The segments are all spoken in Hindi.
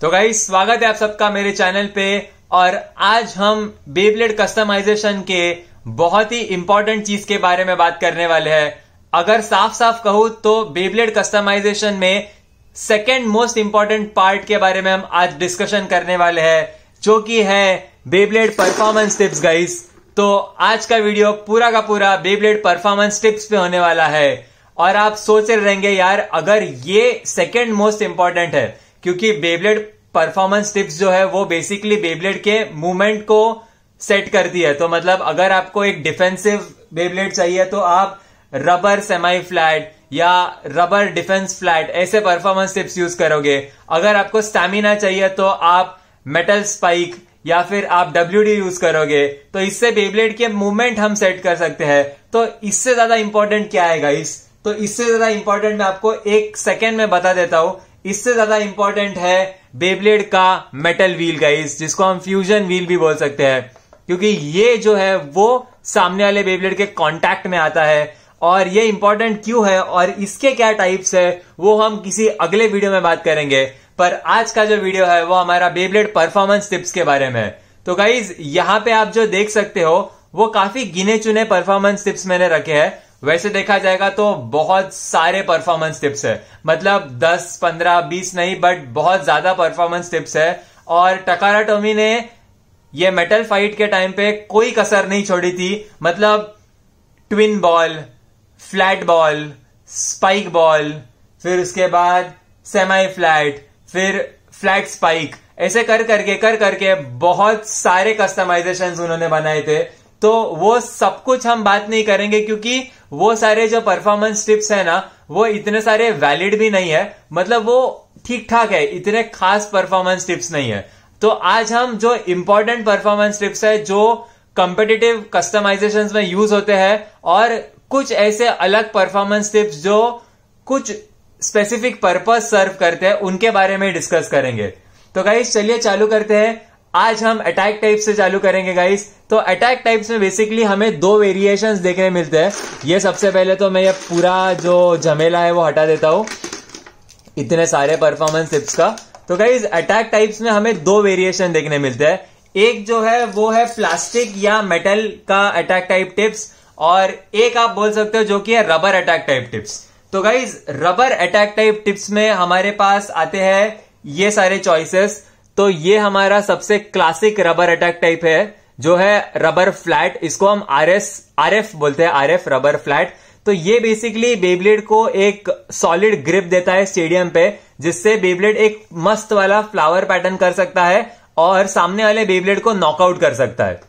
तो गाई स्वागत है आप सबका मेरे चैनल पे और आज हम बेब्लेड कस्टमाइजेशन के बहुत ही इंपॉर्टेंट चीज के बारे में बात करने वाले हैं अगर साफ साफ कहूं तो बेब्लेड कस्टमाइजेशन में सेकेंड मोस्ट इंपॉर्टेंट पार्ट के बारे में हम आज डिस्कशन करने वाले हैं जो कि है बेब्लेड परफॉर्मेंस टिप्स गाइस तो आज का वीडियो पूरा का पूरा बेब्लेड परफॉर्मेंस टिप्स पे होने वाला है और आप सोच रहेंगे यार अगर ये सेकेंड मोस्ट इंपॉर्टेंट है क्योंकि बेबलेट परफॉर्मेंस टिप्स जो है वो बेसिकली बेबलेट के मूवमेंट को सेट करती है तो मतलब अगर आपको एक डिफेंसिव बेबलेट चाहिए तो आप रबर सेमाई फ्लैट या रबर डिफेंस फ्लैट ऐसे परफॉर्मेंस टिप्स यूज करोगे अगर आपको स्टेमिना चाहिए तो आप मेटल स्पाइक या फिर आप डब्ल्यू डी यूज करोगे तो इससे बेबलेट के मूवमेंट हम सेट कर सकते हैं तो इससे ज्यादा इंपॉर्टेंट क्या है गाइस तो इससे ज्यादा इंपॉर्टेंट मैं आपको एक सेकेंड में बता देता हूं इससे ज्यादा इंपॉर्टेंट है बेब्लेड का मेटल व्हील गाइस जिसको हम फ्यूजन व्हील भी बोल सकते हैं क्योंकि ये जो है वो सामने वाले बेब्लेड के कांटेक्ट में आता है और ये इंपॉर्टेंट क्यों है और इसके क्या टाइप्स है वो हम किसी अगले वीडियो में बात करेंगे पर आज का जो वीडियो है वो हमारा बेब्लेड परफॉर्मेंस टिप्स के बारे में है तो गाइज यहाँ पे आप जो देख सकते हो वो काफी गिने चुने परफॉर्मेंस टिप्स मैंने रखे हैं वैसे देखा जाएगा तो बहुत सारे परफॉर्मेंस टिप्स है मतलब 10, 15, 20 नहीं बट बहुत ज्यादा परफॉर्मेंस टिप्स है और टकारा टोमी ने ये मेटल फाइट के टाइम पे कोई कसर नहीं छोड़ी थी मतलब twin ball flat ball spike ball फिर उसके बाद सेमाई फ्लैट फिर फ्लैट स्पाइक ऐसे कर करके कर करके बहुत सारे कस्टमाइजेशन उन्होंने बनाए थे तो वो सब कुछ हम बात नहीं करेंगे क्योंकि वो सारे जो परफॉर्मेंस टिप्स है ना वो इतने सारे वैलिड भी नहीं है मतलब वो ठीक ठाक है इतने खास परफॉर्मेंस टिप्स नहीं है तो आज हम जो इंपॉर्टेंट परफॉर्मेंस टिप्स है जो कंपिटेटिव कस्टमाइजेशन में यूज होते हैं और कुछ ऐसे अलग परफॉर्मेंस टिप्स जो कुछ स्पेसिफिक पर्पज सर्व करते हैं उनके बारे में डिस्कस करेंगे तो गाइज चलिए चालू करते हैं आज हम अटैक टाइप से चालू करेंगे गाइस तो अटैक टाइप्स में बेसिकली हमें दो वेरिएशन देखने मिलते हैं ये सबसे पहले तो मैं ये पूरा जो झमेला है वो हटा देता हूं इतने सारे परफॉर्मेंस टिप्स का तो गाइज अटैक टाइप्स में हमें दो वेरिएशन देखने मिलते हैं एक जो है वो है प्लास्टिक या मेटल का अटैक टाइप टिप्स और एक आप बोल सकते हो जो कि है रबर अटैक टाइप टिप्स तो guys rubber attack type tips में हमारे पास आते हैं ये सारे चॉइसेस तो ये हमारा सबसे क्लासिक रबर अटैक टाइप है जो है रबर फ्लैट इसको हम आर एस आर एफ बोलते हैं आर एफ रबर फ्लैट तो ये बेसिकली बेबलेट को एक सॉलिड ग्रिप देता है स्टेडियम पे जिससे बेबलेट एक मस्त वाला फ्लावर पैटर्न कर सकता है और सामने वाले बेबलेट को नॉकआउट कर सकता है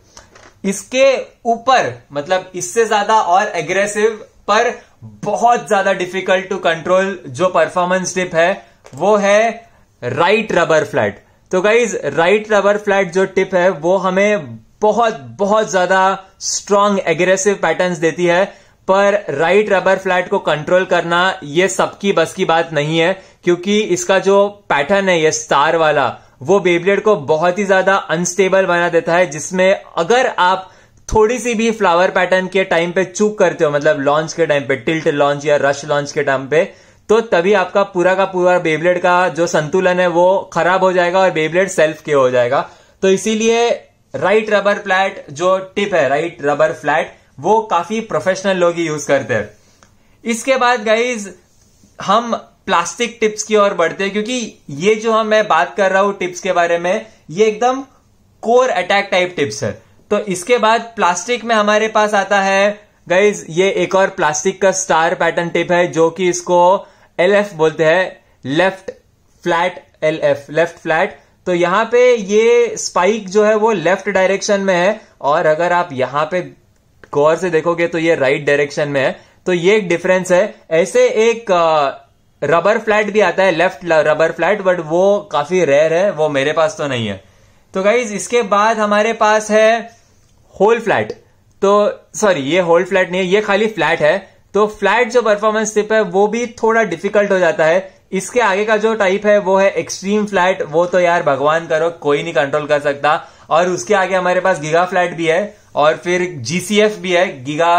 इसके ऊपर मतलब इससे ज्यादा और एग्रेसिव पर बहुत ज्यादा डिफिकल्ट टू कंट्रोल जो परफॉर्मेंस टिप है वो है राइट रबर फ्लैट तो गाइज राइट रबर फ्लैट जो टिप है वो हमें बहुत बहुत ज्यादा स्ट्रांग एग्रेसिव पैटर्न्स देती है पर राइट रबर फ्लैट को कंट्रोल करना ये सबकी बस की बात नहीं है क्योंकि इसका जो पैटर्न है ये स्टार वाला वो बेबलेट को बहुत ही ज्यादा अनस्टेबल बना देता है जिसमें अगर आप थोड़ी सी भी फ्लावर पैटर्न के टाइम पे चूक करते हो मतलब लॉन्च के टाइम पे टिल्ट लॉन्च या रश लॉन्च के टाइम पे तो तभी आपका पूरा का पूरा बेबलेट का जो संतुलन है वो खराब हो जाएगा और बेबलेट सेल्फ के हो जाएगा तो इसीलिए राइट रबर फ्लैट जो टिप है राइट रबर फ्लैट वो काफी प्रोफेशनल लोग ही यूज करते हैं इसके बाद गाइज हम प्लास्टिक टिप्स की ओर बढ़ते हैं क्योंकि ये जो हम मैं बात कर रहा हूं टिप्स के बारे में ये एकदम कोर अटैक टाइप टिप्स है तो इसके बाद प्लास्टिक में हमारे पास आता है गाइज ये एक और प्लास्टिक का स्टार पैटर्न टिप है जो कि इसको एल एफ बोलते हैं left flat L F left flat तो यहां पे ये स्पाइक जो है वो लेफ्ट डायरेक्शन में है और अगर आप यहां पे गौर से देखोगे तो ये राइट right डायरेक्शन में है तो ये एक डिफरेंस है ऐसे एक रबर फ्लैट भी आता है लेफ्ट रबर फ्लैट बट वो काफी रेयर है वो मेरे पास तो नहीं है तो गाइज इसके बाद हमारे पास है होल फ्लैट तो सॉरी ये होल फ्लैट नहीं है ये खाली फ्लैट है तो फ्लैट जो परफॉर्मेंस टिप है वो भी थोड़ा डिफिकल्ट हो जाता है इसके आगे का जो टाइप है वो है एक्सट्रीम फ्लैट वो तो यार भगवान करो कोई नहीं कंट्रोल कर सकता और उसके आगे हमारे पास गीगा फ्लैट भी है और फिर जीसीएफ भी है गीगा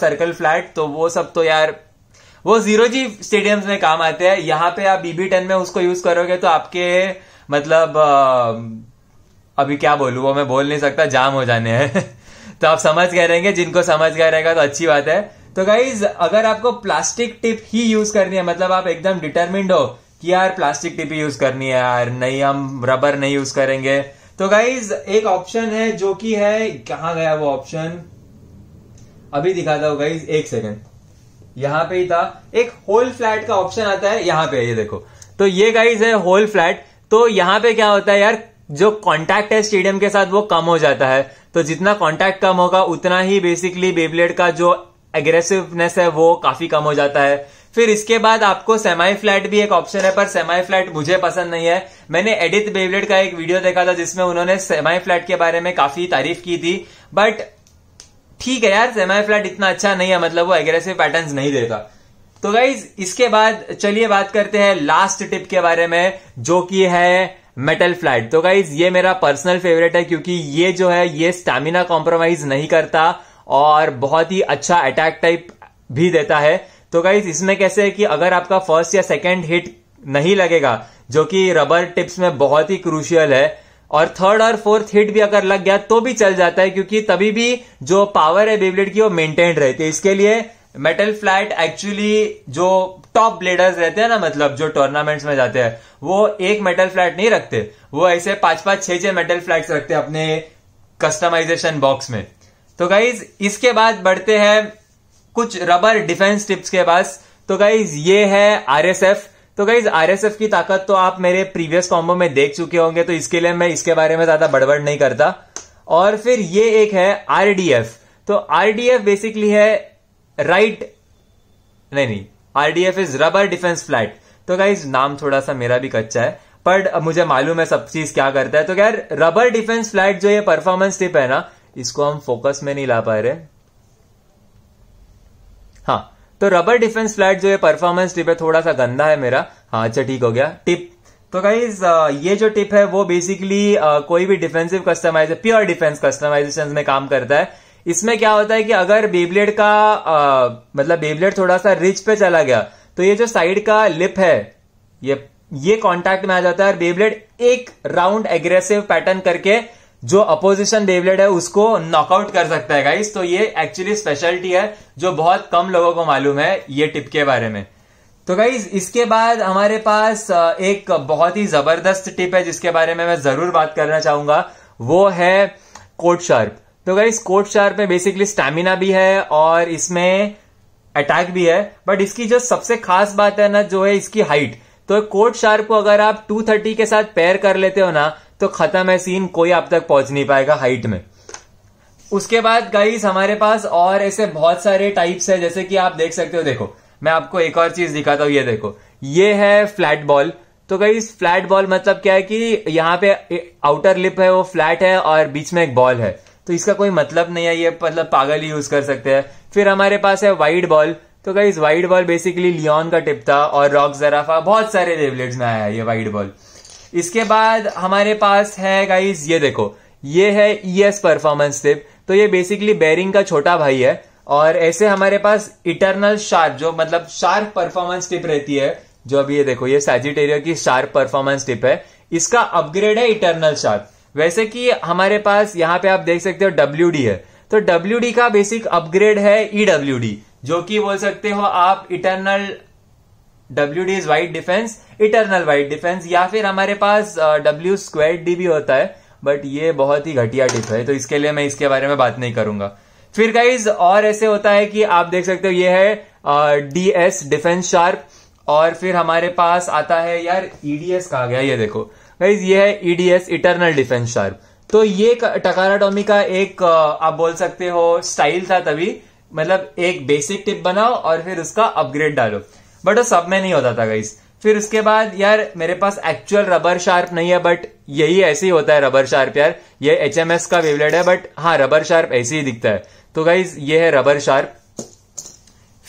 सर्कल फ्लैट तो वो सब तो यार वो जीरो जी स्टेडियम में काम आते हैं यहां पे आप बीबी टेन में उसको यूज करोगे तो आपके मतलब आ, अभी क्या बोलू वो मैं बोल नहीं सकता जाम हो जाने हैं तो आप समझ गए रहेंगे जिनको समझ गए रहेगा तो अच्छी बात है तो गाइज अगर आपको प्लास्टिक टिप ही यूज करनी है मतलब आप एकदम डिटर्मिंड हो कि यार प्लास्टिक टिप ही यूज करनी है यार नहीं हम रबर नहीं यूज करेंगे तो गाइज एक ऑप्शन है जो कि है कहा गया वो ऑप्शन अभी दिखाता हूं गाइज एक सेकेंड यहां पे ही था एक होल फ्लैट का ऑप्शन आता है यहां पे ये देखो तो ये गाइज है होल फ्लैट तो यहां पे क्या होता है यार जो कांटेक्ट है स्टेडियम के साथ वो कम हो जाता है तो जितना कांटेक्ट कम होगा उतना ही बेसिकली बेबलेट का जो एग्रेसिवनेस है वो काफी कम हो जाता है फिर इसके बाद आपको सेमाई फ्लैट भी एक ऑप्शन है पर सेमाई फ्लैट मुझे पसंद नहीं है मैंने एडिथ बेवलेट का एक वीडियो देखा था जिसमें उन्होंने सेमाई फ्लैट के बारे में काफी तारीफ की थी बट ठीक है यार सेमाई फ्लैट इतना अच्छा नहीं है मतलब वो एग्रेसिव पैटर्न नहीं देता तो गाइज इसके बाद चलिए बात करते हैं लास्ट टिप के बारे में जो कि है मेटल फ्लैट तो गाइज ये मेरा पर्सनल फेवरेट है क्योंकि ये जो है ये स्टेमिना कॉम्प्रोमाइज नहीं करता और बहुत ही अच्छा अटैक टाइप भी देता है तो गाइज इसमें कैसे है कि अगर आपका फर्स्ट या सेकेंड हिट नहीं लगेगा जो कि रबर टिप्स में बहुत ही क्रूशियल है और थर्ड और फोर्थ हिट भी अगर लग गया तो भी चल जाता है क्योंकि तभी भी जो पावर है बेबलेट की वो मेंटेन रहती है इसके लिए मेटल फ्लैट एक्चुअली जो टॉप ब्लेडर्स रहते हैं ना मतलब जो टूर्नामेंट्स में जाते हैं वो एक मेटल फ्लैट नहीं रखते वो ऐसे पांच पांच छह छह मेटल फ्लैट्स रखते हैं अपने कस्टमाइजेशन बॉक्स में तो गाइज इसके बाद बढ़ते हैं कुछ रबर डिफेंस टिप्स के पास तो गाइज ये है आरएसएफ तो गाइज आरएसएफ की ताकत तो आप मेरे प्रीवियस कॉम्बो में देख चुके होंगे तो इसके लिए मैं इसके बारे में ज्यादा बड़बड़ नहीं करता और फिर ये एक है आरडीएफ तो आरडीएफ बेसिकली है राइट नहीं नहीं RDF is rubber defence flat तो गाइज नाम थोड़ा सा मेरा भी कच्चा है बट मुझे मालूम है सब चीज क्या करता है तो यार रबर डिफेंस फ्लैट जो ये परफॉर्मेंस टिप है ना इसको हम फोकस में नहीं ला पा रहे हाँ तो रबर डिफेंस फ्लैट जो है परफॉर्मेंस टिप है थोड़ा सा गंदा है मेरा हाँ अच्छा ठीक हो गया टिप तो गाइज ये जो टिप है वो बेसिकली कोई भी defensive customize pure defence customization में काम करता है इसमें क्या होता है कि अगर बेबलेट का आ, मतलब बेबलेट थोड़ा सा रिच पे चला गया तो ये जो साइड का लिप है ये ये कांटेक्ट में आ जाता है और बेबलेट एक राउंड एग्रेसिव पैटर्न करके जो अपोजिशन डेवलेट है उसको नॉकआउट कर सकता है गाइस तो ये एक्चुअली स्पेशलिटी है जो बहुत कम लोगों को मालूम है ये टिप के बारे में तो गाइज इसके बाद हमारे पास uh, एक बहुत ही जबरदस्त टिप है जिसके बारे में मैं जरूर बात करना चाहूंगा वो है कोट शार्प तो गाइज कोट शार्प में बेसिकली स्टेमिना भी है और इसमें अटैक भी है बट इसकी जो सबसे खास बात है ना जो है इसकी हाइट तो कोट शार्प को अगर आप 230 के साथ पेयर कर लेते हो ना तो ख़त्म है सीन कोई आप तक पहुंच नहीं पाएगा हाइट में उसके बाद गाइस हमारे पास और ऐसे बहुत सारे टाइप्स है जैसे कि आप देख सकते हो देखो मैं आपको एक और चीज दिखाता हूं ये देखो ये है फ्लैट बॉल तो गई फ्लैट बॉल मतलब क्या है कि यहाँ पे आउटर लिप है वो फ्लैट है और बीच में एक बॉल है तो इसका कोई मतलब नहीं है ये मतलब पागल ही यूज कर सकते हैं फिर हमारे पास है वाइड बॉल तो गई वाइड बॉल बेसिकली लियोन का टिप था और रॉक जराफा बहुत सारे रेवलेट्स में आया है ये वाइड बॉल इसके बाद हमारे पास है गाइज ये देखो ये है ई एस परफॉर्मेंस टिप तो ये बेसिकली बेरिंग का छोटा भाई है और ऐसे हमारे पास इटरनल शार्प जो मतलब शार्प परफॉर्मेंस टिप रहती है जो अभी ये देखो ये सैजिटेरियो की शार्प परफॉर्मेंस टिप है इसका अपग्रेड है इटरनल शार्प वैसे कि हमारे पास यहाँ पे आप देख सकते हो डब्ल्यू है तो डब्ल्यू का बेसिक अपग्रेड है ईडब्ल्यू e जो कि बोल सकते हो आप eternal W D is wide defence eternal wide defence या फिर हमारे पास डब्ल्यू स्क्वायर डी भी होता है बट ये बहुत ही घटिया टिप है तो इसके लिए मैं इसके बारे में बात नहीं करूंगा फिर गाइज और ऐसे होता है कि आप देख सकते हो ये है डी एस डिफेंस शार्प और फिर हमारे पास आता है यार ईडीएस e कहा गया ये देखो गाइज ये है ईडीएस इटरनल डिफेंस शार्प तो ये टकारा टॉमी का एक आप बोल सकते हो स्टाइल था तभी मतलब एक बेसिक टिप बनाओ और फिर उसका अपग्रेड डालो बट वो सब में नहीं होता था गाइस फिर उसके बाद यार मेरे पास एक्चुअल रबर शार्प नहीं है बट यही ऐसे ही होता है रबर शार्प यार ये एच एम एस का वेवलेट है बट हाँ रबर शार्प ऐसे ही दिखता है तो गाइज ये है रबर शार्प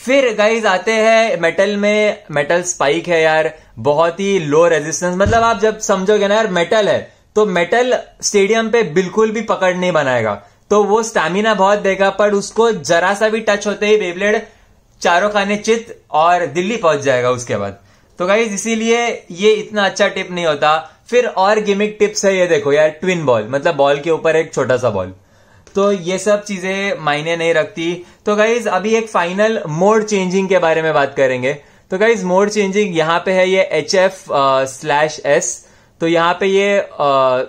फिर गाइज आते हैं मेटल में मेटल स्पाइक है यार बहुत ही लो रेजिस्टेंस मतलब आप जब समझोगे ना यार मेटल है तो मेटल स्टेडियम पे बिल्कुल भी पकड़ नहीं बनाएगा तो वो स्टेमिना बहुत देगा पर उसको जरा सा भी टच होते ही वेवलेट चारों खाने चित और दिल्ली पहुंच जाएगा उसके बाद तो गाइज इसीलिए ये इतना अच्छा टिप नहीं होता फिर और गिमिक टिप्स है ये देखो यार ट्विन बॉल मतलब बॉल के ऊपर एक छोटा सा बॉल तो ये सब चीजें मायने नहीं रखती तो गाइज अभी एक फाइनल मोड चेंजिंग के बारे में बात करेंगे तो गाइज मोड चेंजिंग यहां पे है ये एच एफ स्लैश एस तो यहां पे ये आ, uh,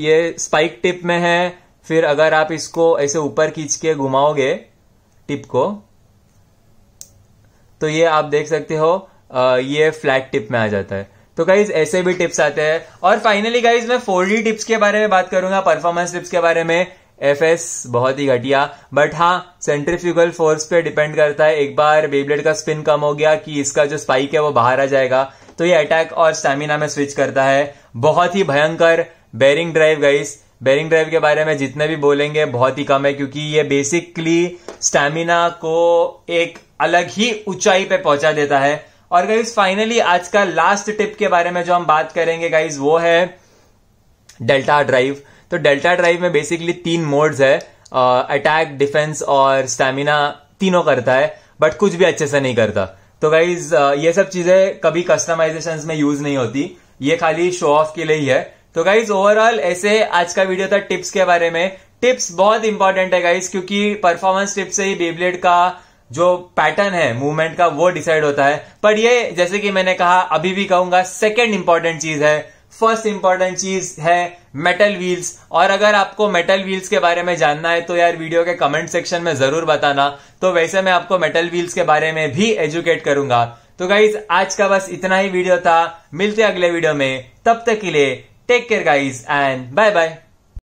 ये स्पाइक टिप में है फिर अगर आप इसको ऐसे ऊपर खींच के घुमाओगे टिप को तो ये आप देख सकते हो ये फ्लैट टिप में आ जाता है तो गाइज ऐसे भी टिप्स आते हैं और फाइनली गाइज मैं फोर टिप्स के बारे में बात करूंगा परफॉर्मेंस टिप्स के बारे में एफ एस बहुत ही घटिया बट हाँ सेंट्रीफ्यूगल फोर्स पे डिपेंड करता है एक बार बेबलेट का स्पिन कम हो गया कि इसका जो स्पाइक है वो बाहर आ जाएगा तो ये अटैक और स्टेमिना में स्विच करता है बहुत ही भयंकर bearing drive guys bearing drive के बारे में जितने भी बोलेंगे बहुत ही कम है क्योंकि ये बेसिकली स्टैमिना को एक अलग ही ऊंचाई पे पहुंचा देता है और गाइज फाइनली आज का लास्ट टिप के बारे में जो हम बात करेंगे गाइज वो है डेल्टा ड्राइव तो डेल्टा ड्राइव में बेसिकली तीन मोड्स है अटैक uh, डिफेंस और स्टैमिना तीनों करता है बट कुछ भी अच्छे से नहीं करता तो गाइज uh, ये सब चीजें कभी कस्टमाइजेशन में यूज नहीं होती ये खाली शो ऑफ के लिए ही है तो गाइज ओवरऑल ऐसे आज का वीडियो था टिप्स के बारे में टिप्स बहुत इंपॉर्टेंट है गाइज क्योंकि परफॉर्मेंस टिप्स से ही बेबलेट का जो पैटर्न है मूवमेंट का वो डिसाइड होता है पर ये जैसे कि मैंने कहा अभी भी कहूंगा सेकेंड इंपॉर्टेंट चीज है फर्स्ट इंपॉर्टेंट चीज है मेटल व्हील्स और अगर आपको मेटल व्हील्स के बारे में जानना है तो यार वीडियो के कमेंट सेक्शन में जरूर बताना तो वैसे मैं आपको मेटल व्हील्स के बारे में भी एजुकेट करूंगा तो गाइज आज का बस इतना ही वीडियो था मिलते अगले वीडियो में तब तक के लिए Take care guys and bye bye.